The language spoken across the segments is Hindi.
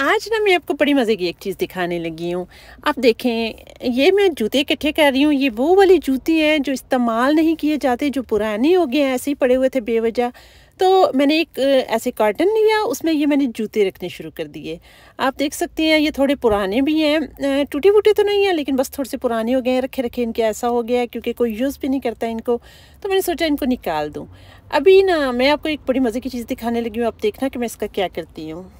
आज ना मैं आपको बड़ी मज़े की एक चीज़ दिखाने लगी हूँ आप देखें ये मैं जूते इकट्ठे कर रही हूँ ये वो वाली जूते हैं जो इस्तेमाल नहीं किए जाते जो पुराने हो गए हैं ऐसे ही पड़े हुए थे बेवजह तो मैंने एक ऐसे कार्टन लिया उसमें ये मैंने जूते रखने शुरू कर दिए आप देख सकते हैं ये थोड़े पुराने भी हैं टूटे फूटे तो नहीं हैं लेकिन बस थोड़े से पुराने हो गए हैं रखे रखे इनके ऐसा हो गया है क्योंकि कोई यूज़ भी नहीं करता इनको तो मैंने सोचा इनको निकाल दूँ अभी ना मैं आपको एक बड़ी मज़े की चीज़ दिखाने लगी हूँ आप देखना कि मैं इसका क्या करती हूँ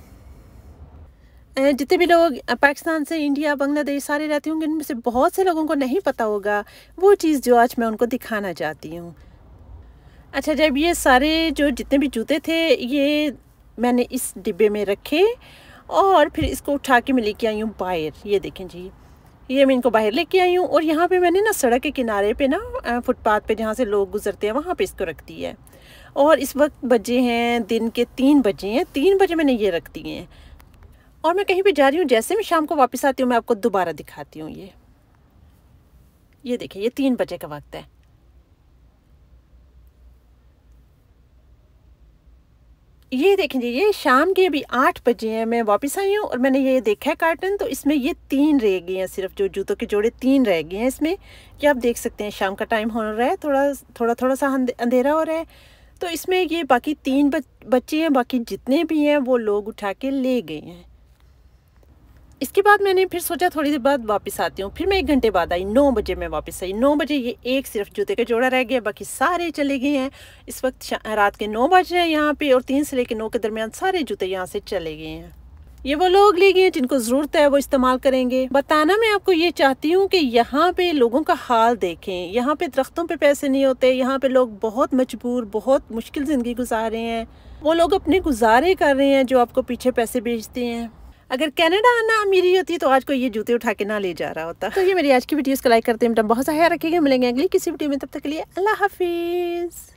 जितने भी लोग पाकिस्तान से इंडिया बांग्लादेश सारे रहते होंगे इनमें से बहुत से लोगों को नहीं पता होगा वो चीज़ जो आज मैं उनको दिखाना चाहती हूँ अच्छा जब ये सारे जो जितने भी जूते थे ये मैंने इस डिब्बे में रखे और फिर इसको उठा के मैं लेके आई हूँ बाहर ये देखें जी ये मैं इनको बाहर लेके आई हूँ और यहाँ पे मैंने ना सड़क के किनारे पे ना फुटपाथ पे जहाँ से लोग गुजरते हैं वहाँ पे इसको रख दी है और इस वक्त बजे हैं दिन के तीन बजे हैं तीन बजे मैंने ये रख दिए हैं और मैं कहीं भी जा रही हूँ जैसे मैं शाम को वापस आती हूँ मैं आपको दोबारा दिखाती हूँ ये ये देखिए ये तीन बजे का वक्त है ये देखें जी ये शाम के अभी आठ बजे हैं मैं वापस आई हूँ और मैंने ये देखा है कार्टन तो इसमें ये तीन रह गए हैं सिर्फ जो जूतों के जोड़े तीन रह गए हैं इसमें कि आप देख सकते हैं शाम का टाइम हो रहा है थोड़ा थोड़ा थोड़ा सा अंधेरा हो रहा है तो इसमें ये बाकी तीन बच, बच्चे हैं बाकी जितने भी हैं वो लोग उठा के ले गए हैं इसके बाद मैंने फिर सोचा थोड़ी देर बाद वापस आती हूँ फिर मैं एक घंटे बाद आई नौ बजे मैं वापस आई नौ बजे ये एक सिर्फ जूते का जोड़ा रह गया बाकी सारे चले गए हैं इस वक्त रात के नौ बज रहे हैं यहाँ पे और तीन से लेकर नौ के दरमियान सारे जूते यहाँ से चले गए हैं ये वो लोग ले गए जिनको ज़रूरत है वो इस्तेमाल करेंगे बताना मैं आपको ये चाहती हूँ कि यहाँ पे लोगों का हाल देखें यहाँ पे दरख्तों पे पैसे नहीं होते यहाँ पे लोग बहुत मजबूर बहुत मुश्किल ज़िंदगी गुजार रहे हैं वो लोग अपने गुजारे कर रहे हैं जो आपको पीछे पैसे भेजते हैं अगर कनाडा आना मेरी होती तो आज को ये जूते उठा के ना ले जा रहा होता तो ये मेरी आज की वीडियोस को लाइक करते हैं बेटा बहुत सा रखेंगे मिलेंगे अगली किसी वीडियो में तब तक के लिए अल्लाह हाफिज़